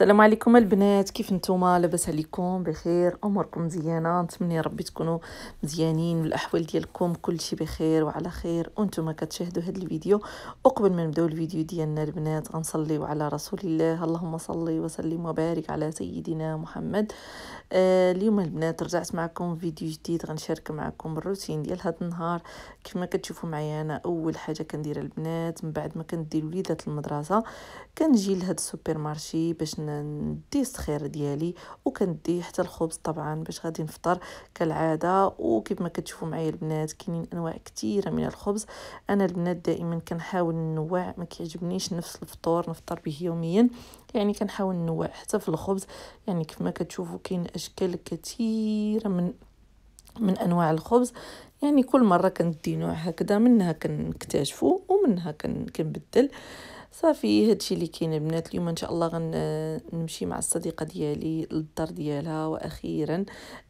السلام عليكم البنات كيف نتوما لاباس عليكم بخير اموركم مزيانه نتمنى ربي تكونوا مزيانين والاحوال ديالكم كلشي بخير وعلى خير وانتم كتشاهدوا هذا الفيديو وقبل ما نبداو الفيديو ديالنا البنات غنصليو على رسول الله اللهم صل وسلم وبارك على سيدنا محمد آه اليوم البنات رجعت معكم فيديو جديد غنشارك معكم الروتين ديال هذا النهار كما كتشوفوا معايا انا اول حاجه كندير البنات من بعد ما كندير وليدات المدرسه كنجي لهاد السوبر مارشي باش ندي السخير ديالي وكندي حتى الخبز طبعا باش غادي نفطر كالعاده ما كتشوفوا معايا البنات كاينين انواع كثيره من الخبز انا البنات دائما كنحاول ننوع ما كيعجبنيش نفس الفطور نفطر به يوميا يعني كنحاول ننوع حتى في الخبز يعني ما كتشوفوا كاين اشكال كثيره من من انواع الخبز يعني كل مره كندي نوع هكذا منها كنكتشفوا ومنها كنبدل صافي هادشي اللي كاين البنات اليوم ان شاء الله غنمشي مع الصديقه ديالي للدار ديالها واخيرا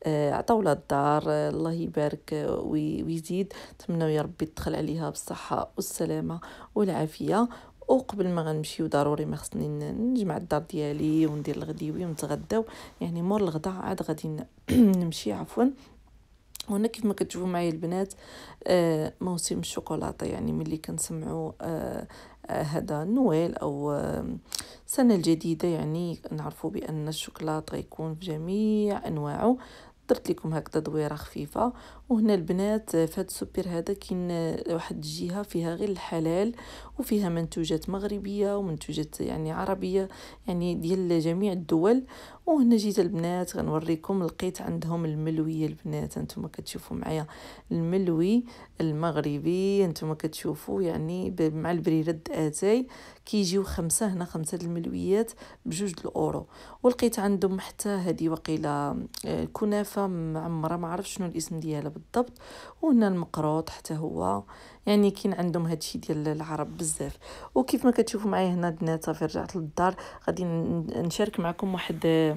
آه، عطاو لها الدار الله يبارك ويزيد نتمنى يا ربي تدخل عليها بالصحه والسلامه والعافيه وقبل ما غنمشيو ضروري ما خصني نجمع الدار ديالي وندير الغديوي ونتغداو يعني مور الغدا عاد غادي نمشي عفوا وهنا كيف ما كتشوفوا معايا البنات آه، موسم الشوكولاته يعني ملي كنسمعوا آه، آه، هذا نويل او السنه الجديده يعني نعرفوا بان الشوكولاط غيكون بجميع انواعه درت لكم هكذا دويره خفيفه وهنا البنات في هذا السوبر هذا كاين واحد الجهه فيها غير الحلال وفيها منتوجات مغربيه ومنتوجات يعني عربيه يعني ديال جميع الدول وهنا جيت البنات غنوريكم لقيت عندهم الملويه البنات انتم كتشوفوا معايا الملوي المغربي انتم كتشوفوا يعني مع البريره اتاي كيجيو خمسه هنا خمسه الملويات بجوج الاورو ولقيت عندهم حتى هذه وقيله آه، كنافه معمره ما عرف شنو الاسم ديالها بالضبط وهنا المقروط حتى هو يعني كاين عندهم هادشي ديال العرب بزاف وكيف ما كتشوفوا معايا هنا البنات صافي رجعت للدار غادي نشارك معكم واحد آه،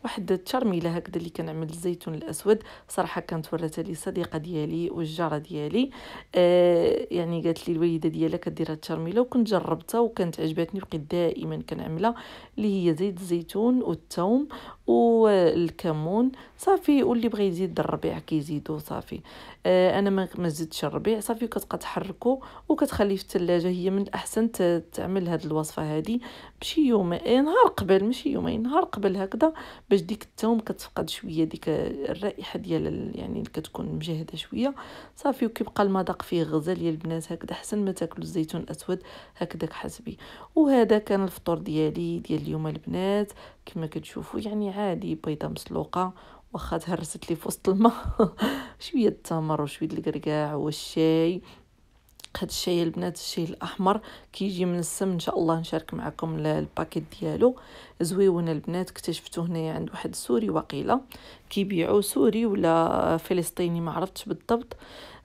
واحد التشرميله هكذا اللي كنعمل الزيتون الاسود صراحه كانت وراتها لي صديقه ديالي والجاره ديالي آه يعني قالت لي الوالده ديالها كدير هاد الترميله وكنت جربتها وكانت عجباتني بقيت دائما كنعملها اللي هي زيت الزيتون والثوم والكمون صافي واللي بغى يزيد الربيع كيزيدو صافي آه انا ما زدتش الربيع صافي كتبقى تحركو وكتخليه في الثلاجه هي من الاحسن تعمل هاد الوصفه هادي بشي يوم نهار قبل ماشي يومين نهار قبل هكذا باش ديك التوم كتفقد شويه ديك الرائحه ديال يعني اللي كتكون مجهده شويه صافي وكيبقى المذاق فيه غزال يا البنات هكذا حسن ما تاكلوا الزيتون الاسود هكذاك حسبي وهذا كان الفطور ديالي ديال اليوم البنات كما كتشوفوا يعني عادي بيضه مسلوقه واخا تهرست لي في وسط الماء شويه التمر وشويه الكركاع والشاي هاد الشاي البنات الشاي الاحمر كيجي من السم ان شاء الله نشارك معكم الباكيت ديالو زويون البنات اكتشفتو هنايا عند واحد سوري وقيله كيبيعو سوري ولا فلسطيني ما عرفتش بالضبط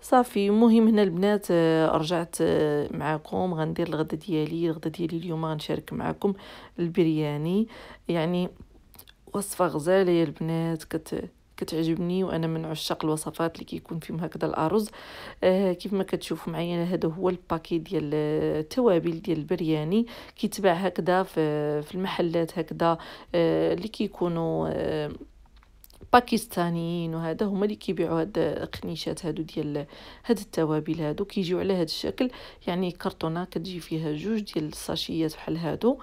صافي المهم هنا البنات آه، رجعت آه، معكم غندير الغدا ديالي الغدا ديالي اليوم غنشارك معكم البرياني يعني وصفه غزاله يا البنات كت كتعجبني وانا من عشاق الوصفات اللي كيكون فيهم هكذا الارز آه كيف ما كتشوفوا معايا هذا هو الباكي ديال التوابل ديال البرياني كيتباع هكذا في, في المحلات هكذا آه اللي كيكونوا آه باكستانيين وهذا هما اللي كيبيعوا هاد القنيشات هادو ديال هاد التوابل هادو كيجيو على هاد الشكل يعني كرتونه كتجي فيها جوج ديال الساشيات بحال هادو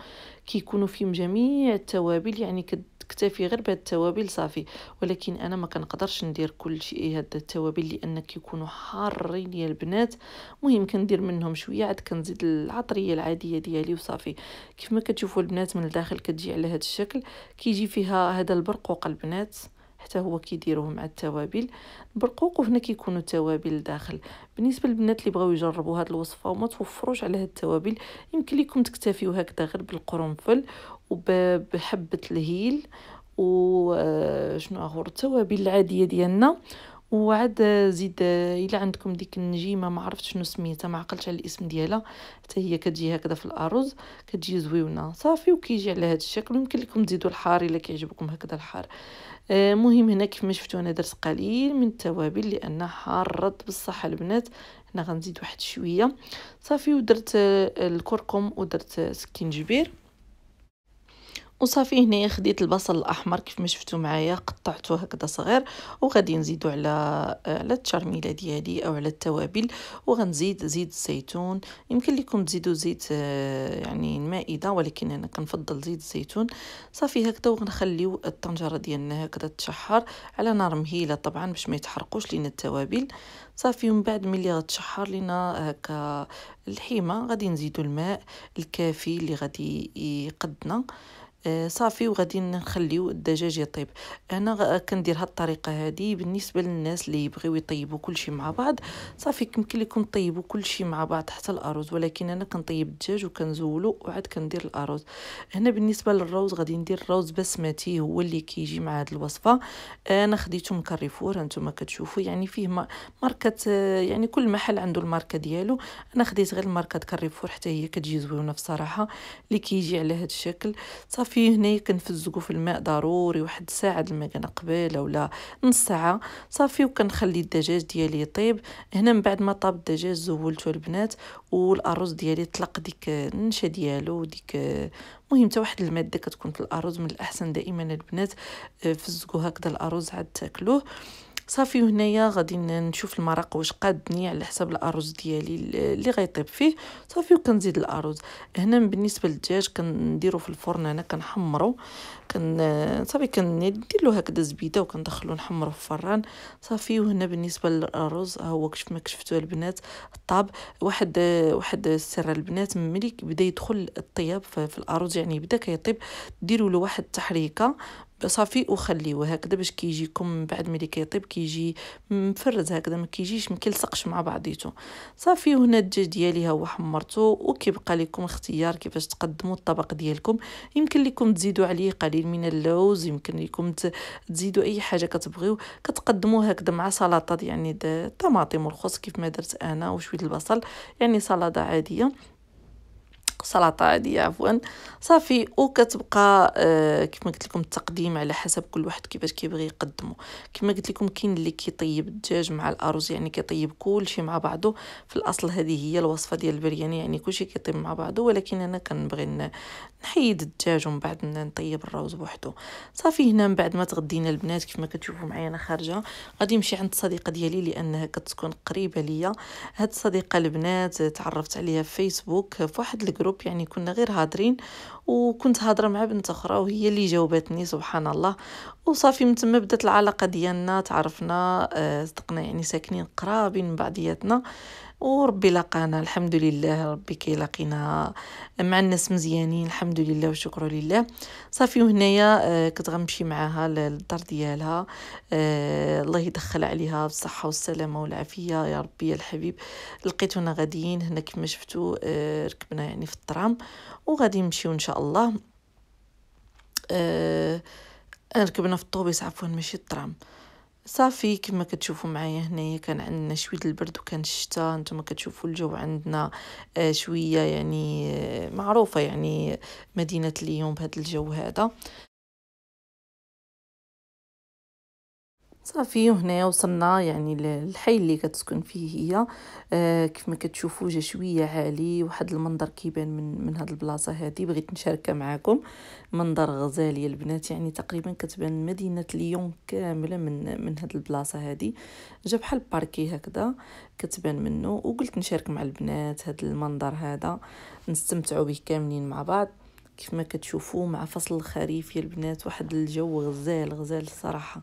كيكونوا فيهم جميع التوابل يعني كد تكتفي غير بهاد التوابل صافي ولكن انا ما كنقدرش ندير كل شيء هاد التوابل لان كيكونوا حارين يا البنات مهم كندير منهم شويه عاد كنزيد العطريه العاديه ديالي وصافي كيف ما كتشوفوا البنات من الداخل كتجي على هاد الشكل كيجي فيها هذا البرقوق البنات حتى هو كيديروه مع التوابل البرقوق وهنا كيكونوا التوابل داخل بالنسبه للبنات اللي بغاو يجربوا هاد الوصفه وما توفروش على هاد التوابل يمكن لكم تكتفيوا هكذا غير بالقرنفل وبحبة الهيل وشنو اخر التوابل العادية ديالنا وعاد زيد الا عندكم ديك النجيمه ما عرفت شنو سميتها ما عقلتش على الاسم ديالها حتى هي كتجي هكذا في الارز كتجي زويونه صافي وكيجي على هذا الشكل يمكن لكم تزيدوا الحار الا كيعجبكم هكذا الحار المهم آه، هنا كيف ما شفتوا انا درت قليل من التوابل لان حارت بالصحه البنات هنا غنزيد واحد شويه صافي ودرت آه، الكركم ودرت سكينجبير وصافي هنايا خديت البصل الاحمر كيف ما شفتوا معايا قطعته هكذا صغير وغادي نزيدو على آه، على التشارميله ديالي او على التوابل وغنزيد زيت الزيتون يمكن لكم تزيدوا زيت آه، يعني المائده ولكن انا كنفضل زيت الزيتون صافي هكذا وغنخليو الطنجره ديالنا هكذا تشحر على نار مهيله طبعا باش ما يتحرقوش لينا التوابل صافي ومن بعد ملي غتشحر لينا هكا الحيمه غادي نزيدو الماء الكافي اللي غادي يقدنا آه، صافي وغادي نخليو الدجاج يطيب انا كندير هاد الطريقه هذه بالنسبه للناس اللي يبغيو يطيبوا كلشي مع بعض صافي يمكن لكم طيبوا كلشي مع بعض حتى الارز ولكن انا كنطيب الدجاج وكنزولو وعاد كندير الارز هنا بالنسبه للروز غادي ندير الروز بسمتي هو اللي كيجي مع هاد الوصفه انا خديته من كاريفور انتم كتشوفوا يعني فيه ماركه آه، يعني كل محل عنده الماركه ديالو انا خديت غير الماركه كاريفور حتى هي كتجي زوينه بصراحه اللي كيجي على هاد الشكل صافي فيه هنا كنفزقو في الماء ضروري واحد ساعه قبل قبيله ولا نص ساعه صافي وكنخلي الدجاج ديالي يطيب هنا من بعد ما طاب الدجاج زولته البنات والارز ديالي طلق ديك النشا ديالو ديك المهم حتى واحد الماده كتكون في الارز من الاحسن دائما البنات آه، فزقوا هكذا الارز عاد تاكلوه صافي وهنايا غادي نشوف المرق واش قادني على حساب الارز ديالي اللي غيطيب فيه صافي وكنزيد الارز هنا بالنسبه للدجاج كنديرو في الفرن انا كنحمرو كن صافي كندير له هكذا زبيده وكندخلو نحمرو في الفران صافي وهنا بالنسبه للارز ها هو كيف ما كشفتوه البنات طاب واحد واحد السر البنات ملي بدا يدخل الطياب في الارز يعني بدا كيطيب ديروا له واحد التحريكه صافي وخليوه هكذا باش كيجيكم من بعد ملي كيطيب كيجي مفرز هكذا ما كيجيش ما كيلصقش مع بعضيته صافي وهنا الدجاج ديالي ها هو حمرته وكيبقى لكم اختيار كيفاش تقدموا الطبق ديالكم يمكن لكم تزيدوا عليه قليل من اللوز يمكن لكم تزيدوا اي حاجه كتبغيو كتقدموه هكذا مع سلطه يعني الطماطم والخس كيف ما درت انا وشويه البصل يعني سلطه عاديه سلطه عاديه عفوا صافي وكتبقى آه كما قلت لكم التقديم على حسب كل واحد كيفاش كيبغي يقدمه كما قلت لكم كاين اللي كيطيب الدجاج مع الارز يعني كيطيب كلشي مع بعضه في الاصل هذه هي الوصفه ديال البرياني يعني كلشي كيطيب مع بعضه ولكن انا كنبغي نحيد الدجاج ومن بعد نطيب الروز بوحدو صافي هنا من بعد ما تغدينا البنات كيف ما كتشوفوا معايا انا خارجه غادي نمشي عند الصديقه ديالي لانها كتكون قريبه ليا هاد الصديقه البنات تعرفت عليها في فيسبوك في واحد الجروب يعني كنا غير هادرين وكنت هضره مع بنت اخرى وهي اللي جاوبتني سبحان الله وصافي من تما بدات العلاقه ديالنا تعرفنا آه، صدقنا يعني ساكنين قرابين من بعضياتنا وربي لقانا الحمد لله ربي كيلاقينا مع الناس مزيانين الحمد لله وشكر لله صافي وهنايا آه، كنت غنمشي معاها للدار ديالها آه، الله يدخل عليها بالصحه والسلامه والعافيه يا ربي يا الحبيب لقيتونا غاديين هنا كما شفتوا ركبنا يعني في الترام وغادي نمشيو ان شاء الله آه ركبنا في الطوبيس عفوا ماشي الطرام صافي كما كتشوفوا معايا هنايا كان عندنا شويه البرد وكان الشتاء نتوما كتشوفوا الجو عندنا آه، شويه يعني آه، معروفه يعني مدينه ليون بهذا الجو هذا صافي هنا وصلنا يعني للحي اللي كتسكن فيه هي آه كيف ما كتشوفوا جا شويه عالي واحد المنظر كيبان من من هاد البلاصه هادي بغيت نشاركها معكم منظر غزالي البنات يعني تقريبا كتبان مدينه ليون كامله من من هاد البلاصه هادي جا بحال باركي هكذا كتبان منه وقلت نشارك مع البنات هاد المنظر هذا نستمتعوا به كاملين مع بعض كما كتشوفوا مع فصل الخريف يا البنات واحد الجو غزال غزال الصراحه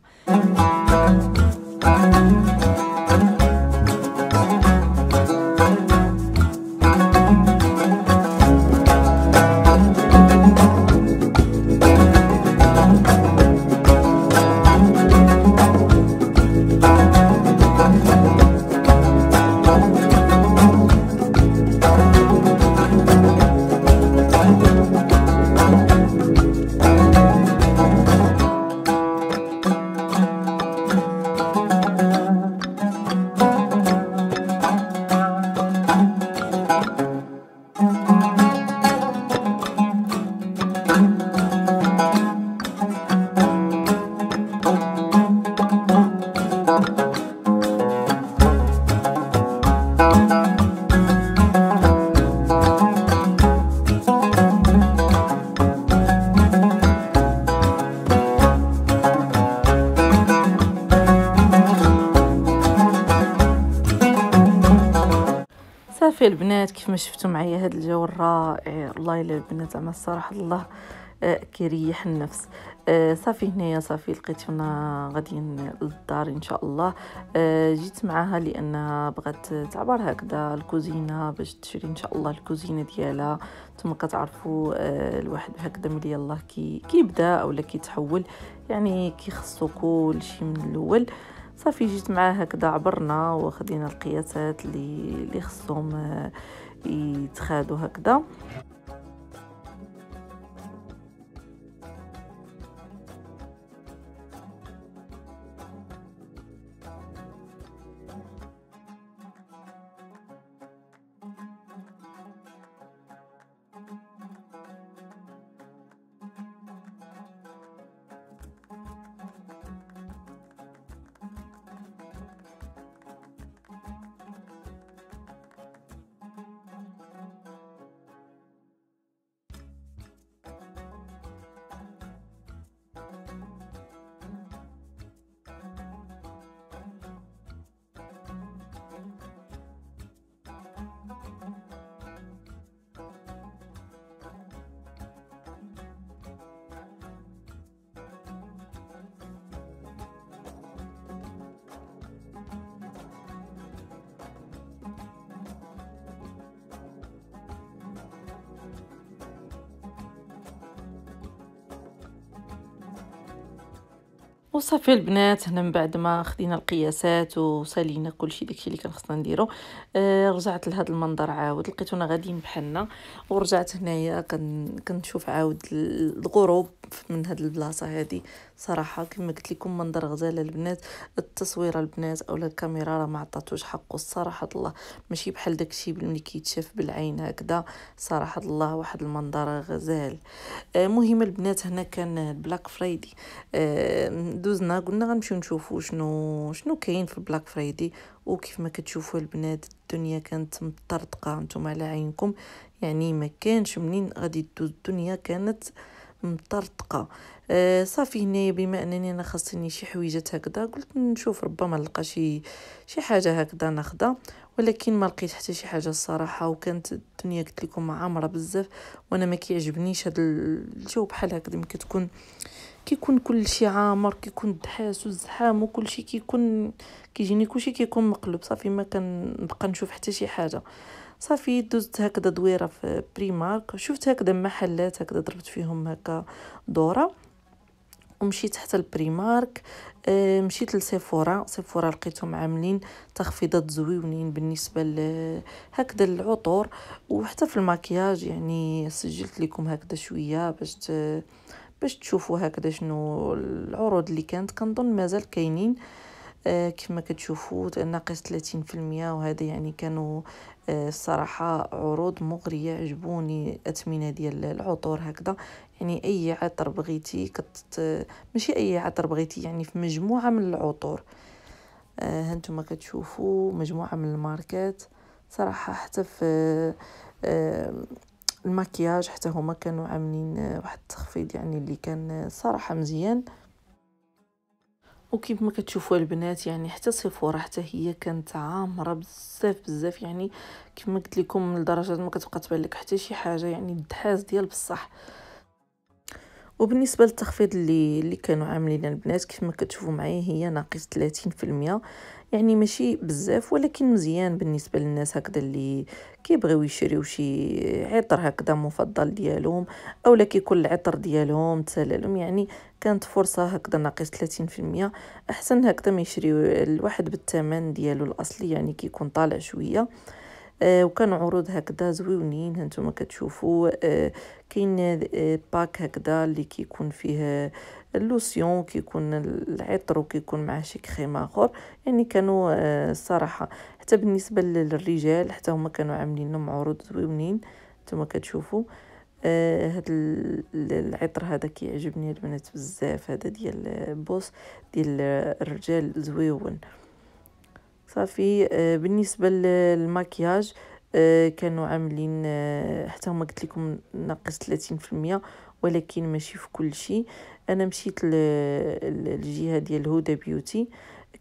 صافي البنات كيف ما شفتوا معايا هذا الجو الرائع والله الا البنات زعما الصراحه الله كيريح النفس آه، صافي هنايا صافي لقيت وانا غاديين للدار ان شاء الله آه، جيت معاها لانها بغات تعبر هكذا الكوزينه باش تشري ان شاء الله الكوزينه ديالها ثم كتعرفوا آه، الواحد هكذا ملي الله كي كيبدا اولا كيتحول يعني كيخصو كل شيء من الاول صافي جيت معاها هكذا عبرنا وخدينا القياسات اللي اللي خصهم يتخادوا هكذا وصافي البنات هنا من بعد ما خدينا القياسات وسالينا كلشي داكشي اللي كان خصنا نديرو آه رجعت لهذا المنظر عاود لقيتونا غاديين بحالنا ورجعت هنايا كنشوف عاود الغروب تخفت من هاد البلاصه هادي صراحه كما قلت لكم منظر غزال البنات التصويره البنات اولا الكاميرا راه ما عطاتوش حقه الصراحه الله ماشي بحال داكشي ملي كيتشاف بالعين هكذا صراحه الله واحد المنظر غزال المهم آه، البنات هنا كان بلاك فرايدي آه، دوزنا قلنا غنمشيو نشوفو شنو شنو كاين في البلاك فرايدي وكيف ما كتشوفوا البنات الدنيا كانت مطرطقه نتوما على عينكم يعني ما كانش منين غادي الدنيا كانت مطرطقه آه، صافي هنايا بما انني انا خاصني شي حويجات هكذا قلت نشوف ربما نلقى شي شي حاجه هكذا ناخذها ولكن ما لقيت حتى شي حاجه الصراحه وكانت الدنيا قلت لكم عامره بزاف وانا ما كيعجبنيش هذا الجو بحال هكذا ملي كتكون كيكون كل شيء عامر كيكون الدحاس والزحام وكل شيء كيكون كيجيني كل شيء كيكون مقلوب صافي ما كنبقى نشوف حتى شي حاجه صافي دوزت هكذا دويره في بريمارك شفت هكذا محلات هكذا ضربت فيهم هكا دوره ومشيت حتى البريمارك آه، مشيت لسيفورا سيفورا لقيتهم عاملين تخفيضات زويونين بالنسبه لهكذا العطور وحتى في المكياج يعني سجلت لكم هكذا شويه باش باش تشوفوا هكذا شنو العروض اللي كانت كنظن مازال كاينين آه آه، كما كتشوفوا ناقص 30% وهذا يعني كانوا آه، الصراحة عروض مغرية عجبوني أثمنة ديال العطور هكذا يعني أي عطر بغيتي كت ماشي أي عطر بغيتي يعني في مجموعة من العطور آه، هانتوما كتشوفوا مجموعة من الماركات صراحة حتى في المكياج حتى هما كانوا عاملين واحد التخفيض يعني اللي كان صراحة مزيان وكيف ما كتشوفوا البنات يعني حتى صفورة حتى هي كانت عامره بزاف بزاف يعني كيف ما قلت لكم لدرجه ما كتبقى تبان لك حتى شي حاجه يعني الدحاز ديال بصح وبالنسبه للتخفيض اللي اللي كانوا عاملين البنات كيف ما كتشوفوا معايا هي ناقص 30% يعني ماشي بزاف ولكن مزيان بالنسبه للناس هكذا اللي كيبغيو يشريو شي عطر هكذا مفضل ديالهم اولا كيكون العطر ديالهم تسلالهم يعني كانت فرصه هكذا ناقص 30% احسن هكذا ما يشريو الواحد بالثمن ديالو الاصلي يعني كيكون طالع شويه آه، وكان عروض هكذا زويونين هانتوما كتشوفوا آه، كاين آه، باك هكذا اللي كيكون فيه اللوسيون كيكون العطر وكيكون معاه شي كريم اخر يعني كانوا الصراحه آه، حتى بالنسبه للرجال حتى هما كانوا عاملين لهم عروض زوينين نتوما كتشوفوا آه، هاد العطر هذا كيعجبني البنات بزاف هذا ديال بوس ديال الرجال زويون صافي آه، بالنسبه للماكياج كانوا عاملين حتى هما قلت لكم ناقص 30% ولكن ماشي في كل شيء انا مشيت للجهه ديال هدى بيوتي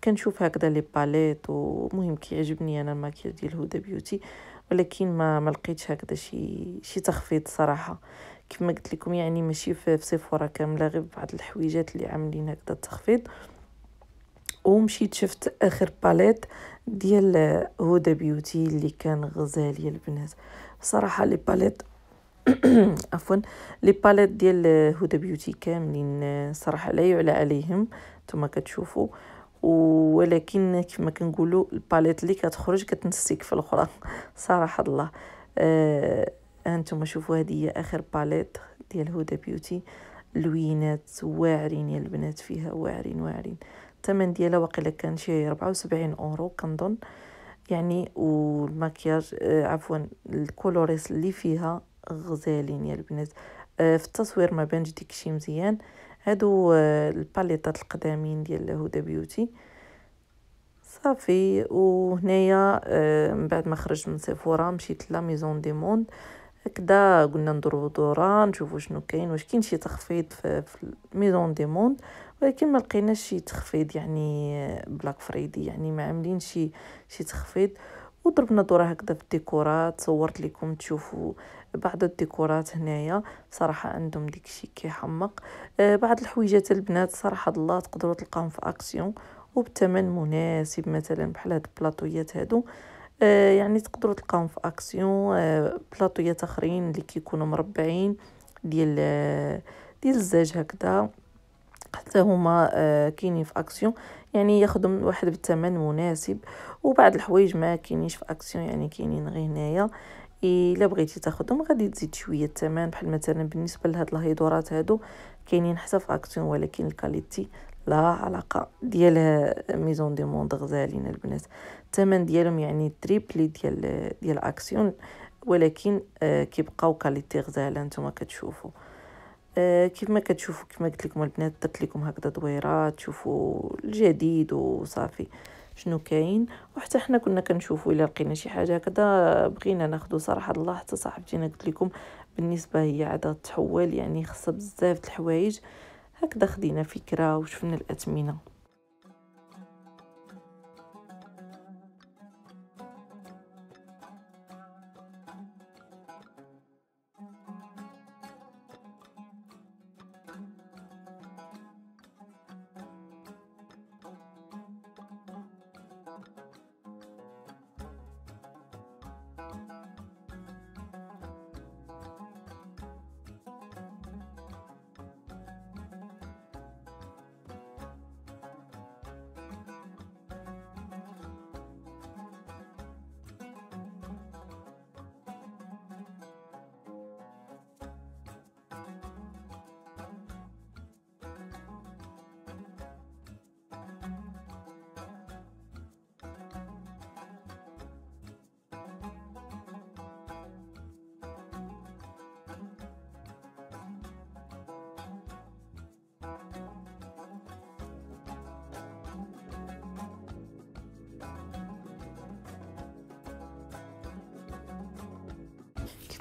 كنشوف هكذا لي باليت ومهم كيعجبني انا الماكياج ديال هدى بيوتي ولكن ما ما لقيتش هكذا شي شي تخفيض صراحه كما قلت لكم يعني ماشي في سيفورا كامله غير بعض الحويجات اللي عاملين هكذا التخفيض ومشيت شفت اخر باليت ديال هدى بيوتي اللي كان غزالي البنات صراحه لي باليت عفوا لي باليت ديال هدى بيوتي كاملين آه، صراحه لا يعلى عليهم نتوما كتشوفوا ولكن كما كنقولوا الباليت اللي كتخرج كتنسيك في الاخرى صراحه الله آه هانتوما شوفوا هذه هي اخر باليت ديال هدى بيوتي لوينات واعرين يا البنات فيها واعرين واعرين الثمن ديالها واقيلا كان شي 74 اورو كنظن يعني والماكياج آه، عفوا الكولوريس اللي فيها غزالين يا البنات آه، في التصوير ما بانش شي مزيان هادو آه، الباليطات القدامين ديال هدى بيوتي صافي وهنايا آه، من بعد ما خرجت من سيفورا مشيت لا ميزون دي موند هكذا قلنا ندورو دورة نشوفو شنو كاين واش كاين شي تخفيض في, ميزون دي موند ولكن ما لقيناش شي تخفيض يعني بلاك فريدي يعني ما عاملين شي شي تخفيض وضربنا دورة هكذا في الديكورات صورت لكم تشوفوا بعض الديكورات هنايا صراحه عندهم ديكشي كيحمق آه، بعض الحويجات البنات صراحه الله تقدروا تلقاهم في اكسيون وبثمن مناسب مثلا بحال هاد البلاطويات هادو آه، يعني تقدروا تلقاهم في اكسيون آه، بلاطويات اخرين اللي كيكونوا مربعين ديال ديال الزاج هكذا حتى هما كاينين في اكسيون يعني ياخذهم واحد بالثمن مناسب وبعض الحوايج ما كاينينش في اكسيون يعني كاينين غير هنايا الا بغيتي تاخذهم غادي تزيد شويه الثمن بحال مثلا بالنسبه لهاد الهيدورات هادو كاينين حتى في اكسيون ولكن الكاليتي لا علاقه ديال ميزون دي موند غزالين البنات الثمن ديالهم يعني تريبلي ديال ديال اكسيون ولكن آه كيبقاو كاليتي غزاله نتوما كتشوفوا آه كيف ما كتشوفوا كما قلت لكم البنات درت لكم هكذا دويرات تشوفوا الجديد وصافي شنو كاين وحتى حنا كنا كنشوفوا الا لقينا شي حاجه هكذا بغينا ناخذ صراحه الله حتى صاحبتي انا قلت لكم بالنسبه هي عاد تحول يعني خاصها بزاف د الحوايج هكذا خدينا فكره وشفنا الاثمنه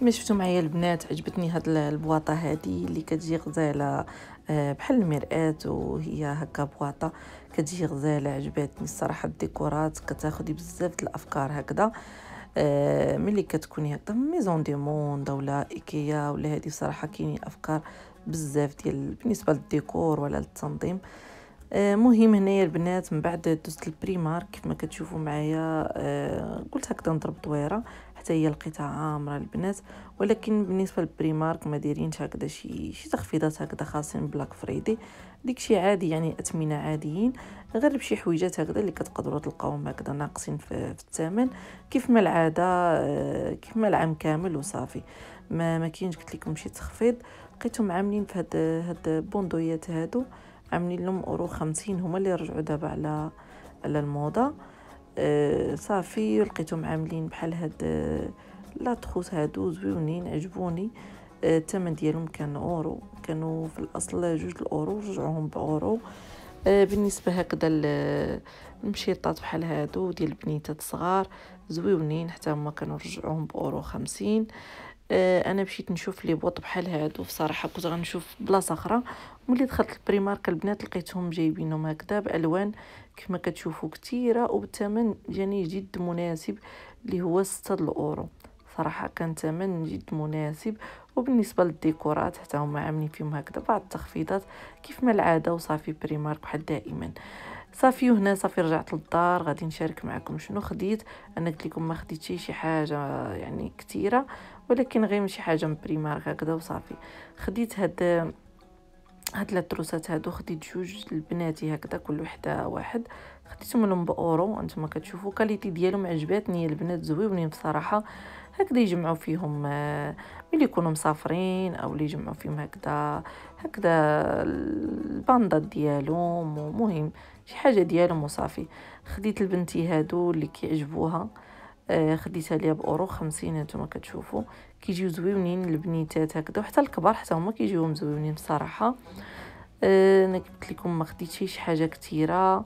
ما شفتوا معايا البنات عجبتني هاد البواطه هادي اللي كتجي غزاله آه، بحال المرآة وهي هكا بواطه كتجي غزاله عجباتني الصراحه الديكورات كتاخدي بزاف د الافكار هكذا آه، ملي كتكوني هكذا ميزون دي موند ولا ايكيا ولا هادي صراحه كاينين افكار بزاف ديال بالنسبه للديكور ولا للتنظيم آه، مهم هنايا البنات من بعد دوزت البريمار كيف ما كتشوفوا معايا قلت هكذا نضرب دويره حتى هي القطعة عامرة البنات ولكن بالنسبة للبريمارك ما دايرينش هكذا شي شي تخفيضات هكذا خاصين بلاك فريدي داكشي عادي يعني اثمنه عاديين غير بشي حويجات هكذا اللي كتقدروا تلقاوهم هكذا ناقصين في, في الثمن كيف ما العاده آه، كيف ما العام كامل وصافي ما ما كاينش قلت لكم شي تخفيض لقيتهم عاملين في هاد هاد بوندويات هادو عاملين لهم اورو 50 هما اللي رجعوا دابا على على الموضه آه، صافي لقيتهم عاملين بحال هاد آه، لاطخوس هادو زوينين عجبوني آه، الثمن ديالهم كان اورو كانوا في الاصل جوج الاورو رجعوهم باورو بالنسبه هكذا المشيطات بحال هادو ديال البنيتات الصغار زويونين حتى هما كانوا رجعوهم باورو خمسين آه، انا مشيت نشوف لي بوط بحال هادو بصراحه كنت غنشوف بلاصه اخرى ملي دخلت البريمارك البنات لقيتهم جايبينهم هكذا بالوان كما كتشوفوا كثيره وبثمن يعني جد مناسب اللي هو 6 الاورو صراحه كان ثمن جد مناسب وبالنسبه للديكورات حتى هما عاملين فيهم هكذا بعض التخفيضات كيف ما العاده وصافي بريمارك بحال دائما صافي وهنا صافي رجعت للدار غادي نشارك معكم شنو خديت انا قلت لكم ما خديت شي حاجه يعني كثيره ولكن غير ماشي حاجه من بريمار هكذا وصافي خديت هاد هاد لاطروسات هادو خديت جوج لبناتي هكذا كل وحده واحد خديتهم لهم باورو انتما كتشوفوا كاليتي ديالهم عجباتني البنات زويونين بصراحه هكذا يجمعوا فيهم آه، ملي يكونوا مسافرين او اللي يجمعوا فيهم هكذا هكذا الباندات ديالهم ومهم شي حاجه ديالهم وصافي خديت لبنتي هادو اللي كيعجبوها آه، خديتها ليا باورو خمسين هانتوما كتشوفوا كيجيو زويونين البنيتات هكذا وحتى الكبار حتى هما كيجيوهم مزويونين بصراحه آه، انا قلت لكم ما خديتش شي حاجه كثيره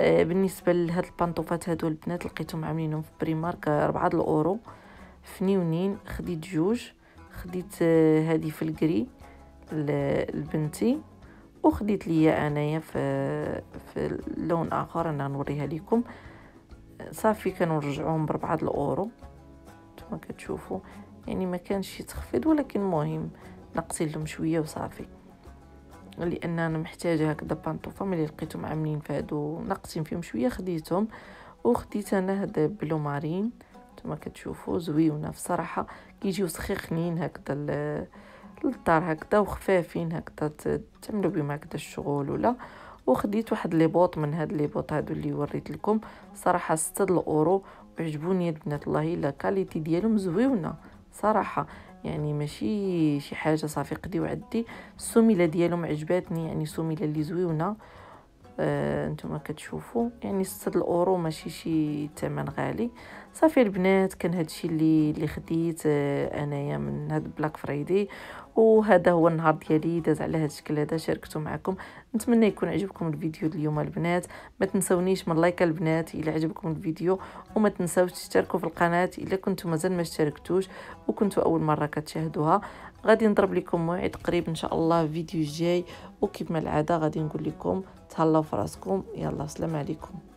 آه، بالنسبه لهاد البانطوفات هادو البنات لقيتهم عاملينهم في بريمارك ربعة الاورو فنيونين خديت جوج خديت هذه في الكري لبنتي وخديت ليا انايا في في لون اخر انا نوريها لكم صافي رجعوهم بربعة الاورو نتوما كتشوفوا يعني ما كانش شي تخفيض ولكن مهم نقصي لهم شويه وصافي لان انا محتاجه هكذا بانطوفه ملي لقيتهم عاملين فهادو ناقصين فيهم شويه خديتهم وخديت انا هذا بلو مارين نتوما كتشوفوا زويونه بصراحه كيجيو سخيخنين هكذا للدار هكذا وخفافين هكذا تعملوا بهم هكذا الشغل ولا وخديت واحد لي بوط من هاد لي بوط هادو اللي وريت لكم صراحه 6 الاورو وعجبوني البنات الله الا كاليتي ديالهم زويونه صراحه يعني ماشي شي حاجه صافي قدي وعدي السميله ديالهم عجباتني يعني سميله اللي زويونه آه نتوما كتشوفوا يعني 6 الاورو ماشي شي ثمن غالي صافي البنات كان هادشي اللي اللي خديت آه انايا من هاد بلاك فريدي وهذا هو النهار ديالي داز على هاد الشكل هذا شاركته معكم نتمنى يكون عجبكم الفيديو اليوم البنات ما تنسونيش من لايك البنات الا عجبكم الفيديو وما تنسوش تشتركوا في القناه الا كنتم مازال ما اشتركتوش وكنتوا اول مره كتشاهدوها غادي نضرب لكم موعد قريب ان شاء الله فيديو جاي ما العاده غادي نقول لكم تهلاو فراسكم يلا السلام عليكم